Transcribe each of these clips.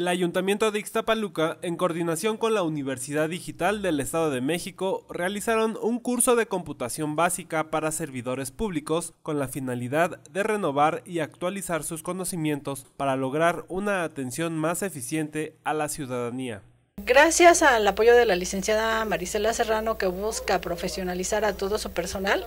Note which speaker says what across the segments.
Speaker 1: El Ayuntamiento de Ixtapaluca, en coordinación con la Universidad Digital del Estado de México, realizaron un curso de computación básica para servidores públicos con la finalidad de renovar y actualizar sus conocimientos para lograr una atención más eficiente a la ciudadanía.
Speaker 2: Gracias al apoyo de la licenciada Marisela Serrano, que busca profesionalizar a todo su personal,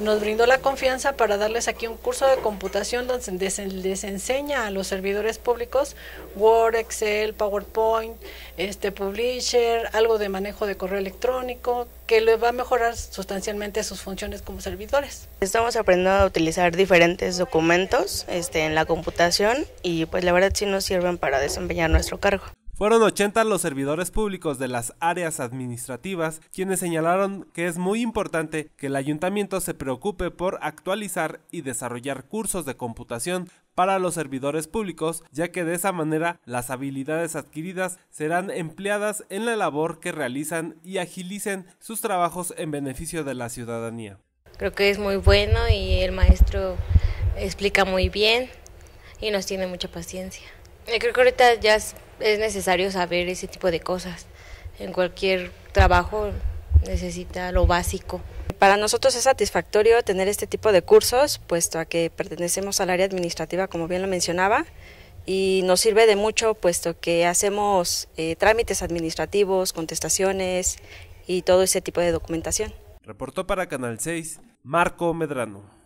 Speaker 2: nos brindó la confianza para darles aquí un curso de computación donde se les enseña a los servidores públicos Word, Excel, PowerPoint, este Publisher, algo de manejo de correo electrónico, que les va a mejorar sustancialmente sus funciones como servidores.
Speaker 3: Estamos aprendiendo a utilizar diferentes documentos este, en la computación y pues la verdad sí nos sirven para desempeñar nuestro cargo.
Speaker 1: Fueron 80 los servidores públicos de las áreas administrativas quienes señalaron que es muy importante que el ayuntamiento se preocupe por actualizar y desarrollar cursos de computación para los servidores públicos, ya que de esa manera las habilidades adquiridas serán empleadas en la labor que realizan y agilicen sus trabajos en beneficio de la ciudadanía.
Speaker 4: Creo que es muy bueno y el maestro explica muy bien y nos tiene mucha paciencia. Eh, creo que ahorita ya es, necesario saber ese tipo de cosas. En cualquier trabajo necesita lo básico.
Speaker 5: Para nosotros es satisfactorio tener este tipo de cursos, puesto que pertenecemos al área administrativa, como bien lo mencionaba, y nos sirve de mucho, puesto que hacemos eh, trámites administrativos, contestaciones y todo ese tipo de documentación.
Speaker 1: Reportó para Canal 6 Marco Medrano.